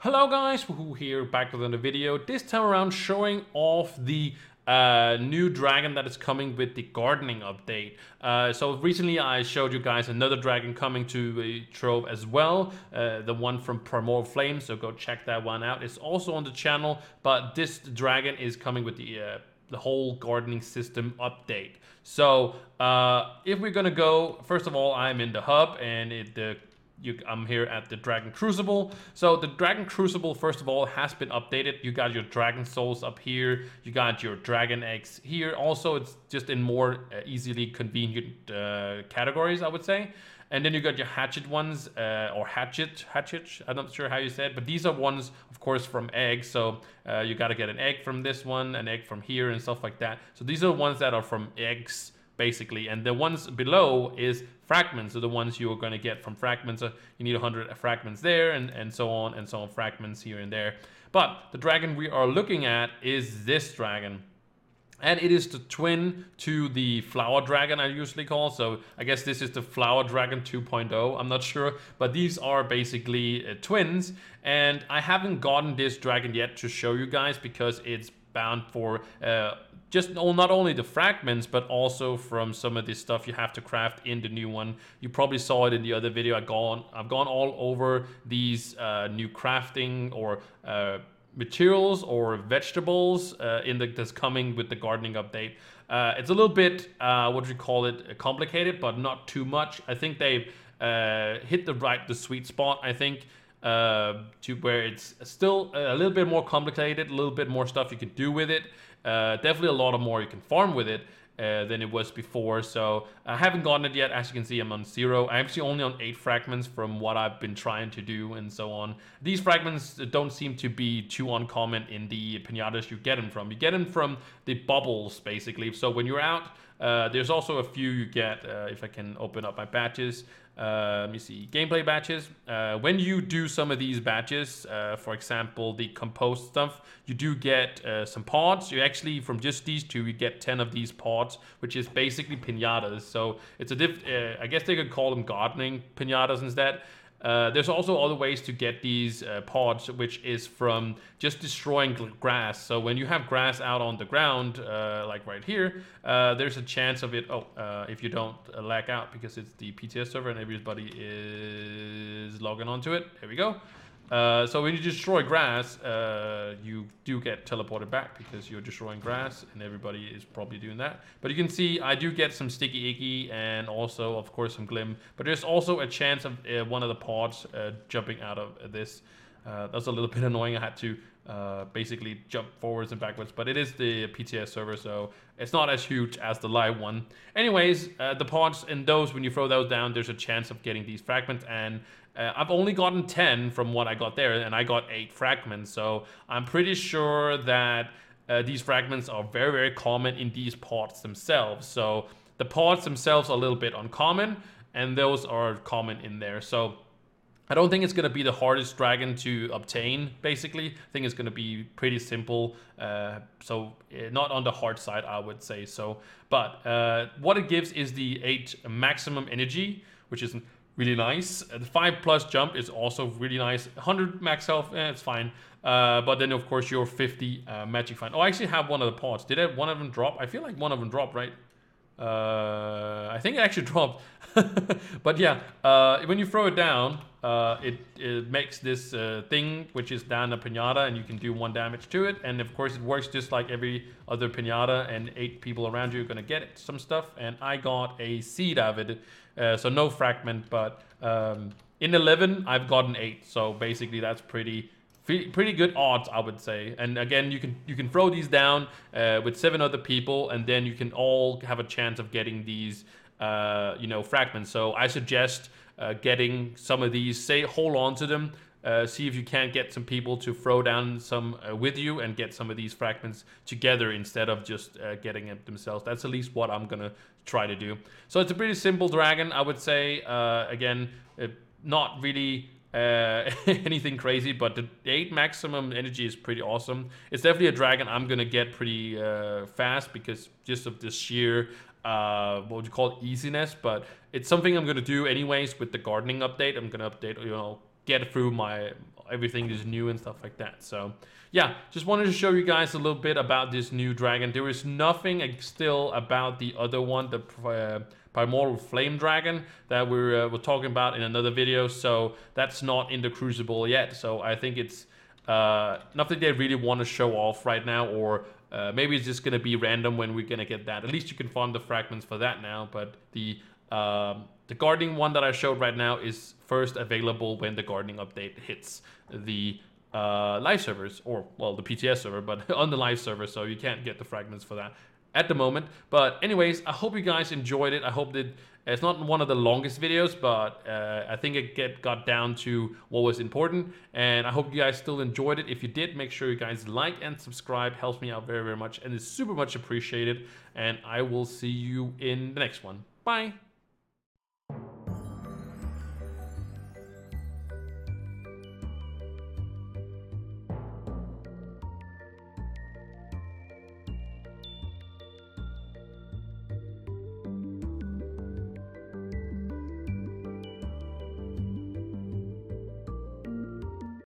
Hello guys, who here, back with another video. This time around showing off the uh, new dragon that is coming with the gardening update. Uh, so recently I showed you guys another dragon coming to a uh, Trove as well, uh, the one from Primordial Flame, so go check that one out. It's also on the channel, but this dragon is coming with the uh, the whole gardening system update. So uh, if we're gonna go, first of all, I'm in the hub and it, the you, I'm here at the Dragon Crucible. So the Dragon Crucible, first of all, has been updated. You got your Dragon Souls up here. You got your Dragon Eggs here. Also, it's just in more uh, easily convenient uh, categories, I would say. And then you got your hatchet ones, uh, or hatchet, hatchet. I'm not sure how you said, it, but these are ones, of course, from eggs. So uh, you got to get an egg from this one, an egg from here, and stuff like that. So these are ones that are from eggs basically. And the ones below is fragments, are the ones you are going to get from fragments. Uh, you need 100 fragments there, and, and so on, and so on, fragments here and there. But the dragon we are looking at is this dragon. And it is the twin to the flower dragon, I usually call. So I guess this is the flower dragon 2.0. I'm not sure. But these are basically uh, twins. And I haven't gotten this dragon yet to show you guys because it's bound for uh, just not only the fragments but also from some of this stuff you have to craft in the new one you probably saw it in the other video i've gone i've gone all over these uh, new crafting or uh, materials or vegetables uh, in the, that's coming with the gardening update uh, it's a little bit uh, what do you call it complicated but not too much i think they've hit the right the sweet spot i think uh, to where it's still a little bit more complicated, a little bit more stuff you can do with it. Uh, definitely a lot of more you can farm with it. Uh, than it was before. So I haven't gotten it yet. As you can see, I'm on zero. I'm actually only on eight fragments from what I've been trying to do and so on. These fragments don't seem to be too uncommon in the pinatas you get them from. You get them from the bubbles, basically. So when you're out uh, there's also a few you get uh, if I can open up my batches. Uh, let me see gameplay batches. Uh, when you do some of these batches, uh, for example, the compost stuff, you do get some pods. You actually from just these two, you get ten of these pods, which is basically pinatas. So it's a diff. I guess they could call them gardening pinatas instead. Uh, there's also other ways to get these uh, pods, which is from just destroying grass. So when you have grass out on the ground, uh, like right here, uh, there's a chance of it. Oh, uh, if you don't uh, lag out because it's the PTS server and everybody is logging onto it. Here we go. Uh, so when you destroy grass, uh, you do get teleported back because you're destroying grass, and everybody is probably doing that. But you can see I do get some sticky icky, and also of course some glim. But there's also a chance of uh, one of the pods uh, jumping out of this. Uh, that was a little bit annoying. I had to uh, basically jump forwards and backwards, but it is the PTS server, so it's not as huge as the live one. Anyways, uh, the pods and those, when you throw those down, there's a chance of getting these fragments, and uh, I've only gotten 10 from what I got there, and I got 8 fragments, so I'm pretty sure that uh, these fragments are very, very common in these pods themselves. So the pods themselves are a little bit uncommon, and those are common in there. So I don't think it's going to be the hardest dragon to obtain, basically. I think it's going to be pretty simple. Uh, so, eh, not on the hard side, I would say so. But uh, what it gives is the 8 maximum energy, which is really nice. The 5 plus jump is also really nice. 100 max health, eh, it's fine. Uh, but then, of course, your 50 uh, magic find. Oh, I actually have one of the pods. Did I, one of them drop? I feel like one of them dropped, right? Uh, I think it actually dropped. but yeah, uh, when you throw it down, uh, it, it makes this uh, thing, which is down a pinata, and you can do one damage to it. And of course, it works just like every other pinata, and eight people around you are going to get it, some stuff. And I got a seed of it, uh, so no fragment, but um, in 11, I've gotten eight. So basically, that's pretty pretty good odds, I would say. And again, you can you can throw these down uh, with seven other people, and then you can all have a chance of getting these uh, you know fragments. So I suggest uh, getting some of these. Say hold on to them. Uh, see if you can't get some people to throw down some uh, with you and get some of these fragments together instead of just uh, getting it themselves. That's at least what I'm gonna try to do. So it's a pretty simple dragon, I would say. again, not really uh, anything crazy, but the 8 maximum energy is pretty awesome. It's definitely a dragon I'm going to get pretty uh, fast because just of the sheer, uh, what you call it, easiness. But it's something I'm going to do anyways with the gardening update. I'm going to update, you know, get through my everything is new and stuff like that. So yeah, just wanted to show you guys a little bit about this new dragon. There is nothing still about the other one, the uh, Primordial Flame Dragon that we're, uh, we're talking about in another video. So that's not in the Crucible yet. So I think it's uh, nothing they really want to show off right now or uh, maybe it's just going to be random when we're going to get that. At least you can farm the fragments for that now. But the um, the guarding one that I showed right now is first available when the gardening update hits the uh, live servers or well the PTS server, but on the live server, so you can't get the fragments for that at the moment. But anyways, I hope you guys enjoyed it. I hope that uh, it's not one of the longest videos, but uh, I think it get got down to what was important. And I hope you guys still enjoyed it. If you did, make sure you guys like and subscribe. Helps me out very, very much and is super much appreciated. And I will see you in the next one. Bye.